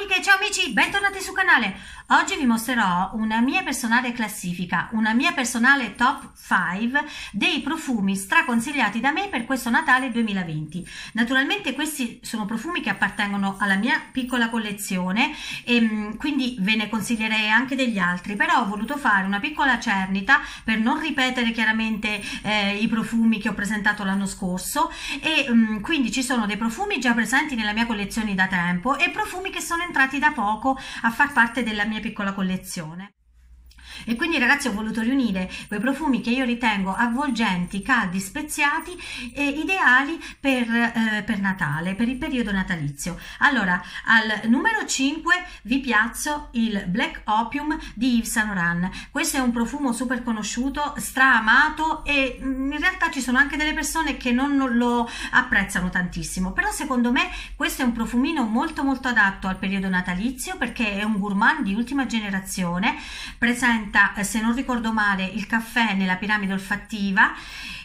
amiche, ciao amici, bentornati sul canale. Oggi vi mostrerò una mia personale classifica, una mia personale top 5 dei profumi straconsigliati da me per questo Natale 2020. Naturalmente questi sono profumi che appartengono alla mia piccola collezione e ehm, quindi ve ne consiglierei anche degli altri, però ho voluto fare una piccola cernita per non ripetere chiaramente eh, i profumi che ho presentato l'anno scorso e mh, mm, quindi ci sono dei profumi già presenti nella mia collezione da tempo e profumi che sono entrati entrati da poco a far parte della mia piccola collezione. E quindi ragazzi ho voluto riunire quei profumi che io ritengo avvolgenti, caldi, speziati e ideali per, eh, per Natale, per il periodo natalizio. Allora, al numero 5 vi piazzo il Black Opium di Yves Saint Laurent. Questo è un profumo super conosciuto, straamato e mm, in realtà ci sono anche delle persone che non lo apprezzano tantissimo, però secondo me questo è un profumino molto molto adatto al periodo natalizio perché è un gourmand di ultima generazione, presente diventa, eh, se non ricordo male, il caffè nella piramide olfattiva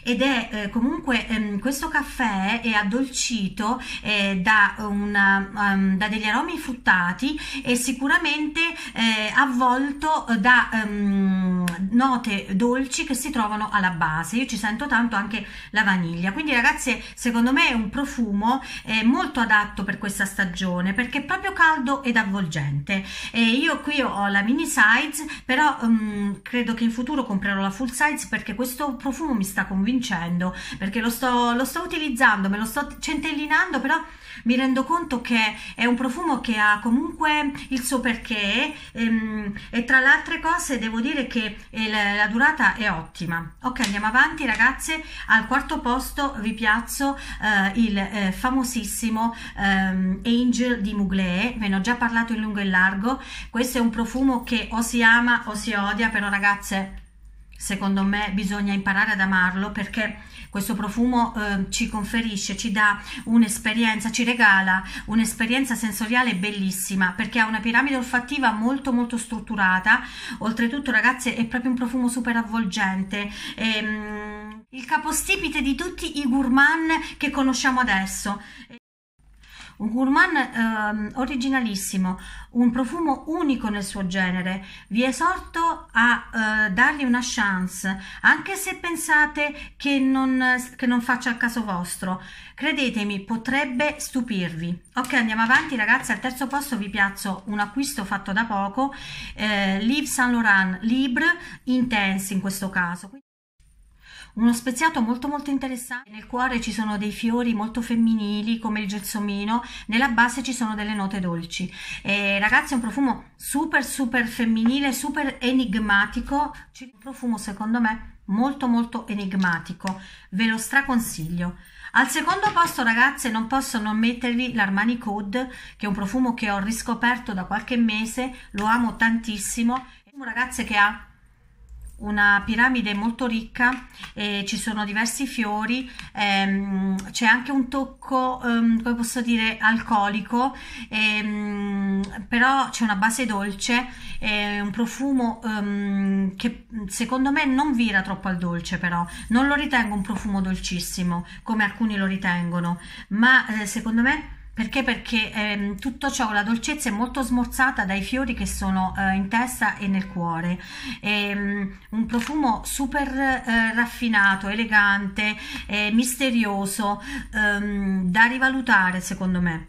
ed è eh, comunque ehm, questo caffè è addolcito eh, da, una, um, da, degli aromi fruttati e sicuramente eh, avvolto da... Um, note dolci che si trovano alla base. Io ci sento tanto anche la vaniglia. Quindi ragazze, secondo me è un profumo eh, molto adatto per questa stagione perché è proprio caldo ed avvolgente. E io qui ho la mini size, però um, credo che in futuro comprerò la full size perché questo profumo mi sta convincendo, perché lo sto, lo sto utilizzando, me lo sto centellinando, però mi rendo conto che è un profumo che ha comunque il suo perché ehm, e tra le altre cose devo dire che eh, quindi la, durata è ottima. Ok, andiamo avanti ragazze, al quarto posto vi piazzo eh, il eh, famosissimo ehm, Angel di Mugler, ve ne ho già parlato in lungo e in largo, questo è un profumo che o si ama o si odia, però ragazze secondo me bisogna imparare ad amarlo perché questo profumo eh, ci conferisce, ci dà un'esperienza, ci regala un'esperienza sensoriale bellissima perché ha una piramide olfattiva molto molto strutturata. Oltretutto ragazzi è proprio un profumo super avvolgente. E, mm, il capostipite di tutti i gourmand che conosciamo adesso. Un gourmand ehm, originalissimo, un profumo unico nel suo genere. Vi esorto a eh, dargli una chance, anche se pensate che non, che non faccia il caso vostro. Credetemi, potrebbe stupirvi. Ok, andiamo avanti ragazzi. Al terzo posto vi piazzo un acquisto fatto da poco, eh, Live Saint Laurent Libre Intense in questo caso uno speziato molto molto interessante. Nel cuore ci sono dei fiori molto femminili come il gelsomino, nella base ci sono delle note dolci. Eh, ragazzi è un profumo super super femminile, super enigmatico, un profumo secondo me molto molto enigmatico, ve lo straconsiglio. Al secondo posto ragazze non posso non mettervi l'Armani Code che è un profumo che ho riscoperto da qualche mese, lo amo tantissimo, è un ragazze che ha una piramide molto ricca, eh, ci sono diversi fiori, ehm, c'è anche un tocco, ehm, come posso dire, alcolico, ehm, però c'è una base dolce, eh, un profumo ehm, che secondo me non vira troppo al dolce però, non lo ritengo un profumo dolcissimo come alcuni lo ritengono, ma eh, secondo me perché? Perché ehm, tutto ciò, la dolcezza è molto smorzata dai fiori che sono eh, in testa e nel cuore. E, um, un profumo super eh, raffinato, elegante, eh, misterioso, ehm, da rivalutare secondo me.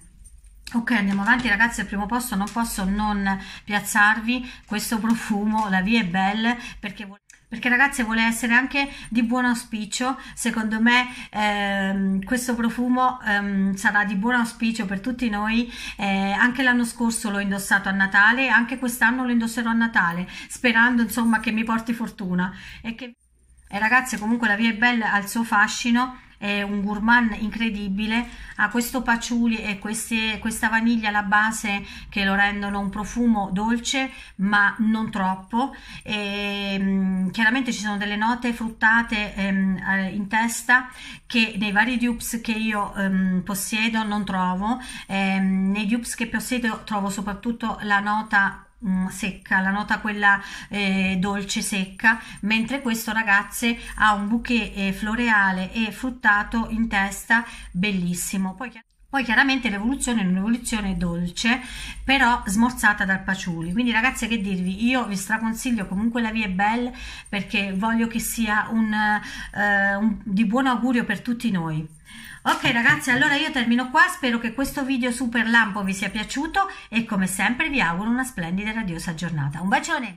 Ok, andiamo avanti ragazzi, al primo posto non posso non piazzarvi questo profumo, la Vie è Belle, perché perché ragazzi vuole essere anche di buon auspicio secondo me ehm, questo profumo ehm, sarà di buon auspicio per tutti noi eh, anche l'anno scorso l'ho indossato a Natale anche quest'anno lo indosserò a Natale sperando insomma che mi porti fortuna e che eh, ragazze comunque la via è bella al suo fascino è un gourmand incredibile, ha questo patchouli e queste, questa vaniglia alla base che lo rendono un profumo dolce ma non troppo. E, mm, chiaramente ci sono delle note fruttate ehm, eh, in testa che nei vari dupes che io ehm, possiedo non trovo, ehm, nei dupes che possiedo trovo soprattutto la nota Mm, secca, la nota quella eh, dolce secca, mentre questo ragazze ha un bouquet eh, floreale e fruttato in testa bellissimo. Poi... Poi chiaramente l'evoluzione è un'evoluzione dolce, però smorzata dal paciuli. Quindi ragazzi che dirvi, io vi straconsiglio comunque la Vie Belle perché voglio che sia un, eh, un, di buon augurio per tutti noi. Ok ragazzi, allora io termino qua, spero che questo video super lampo vi sia piaciuto e come sempre vi auguro una splendida e radiosa giornata. Un bacione!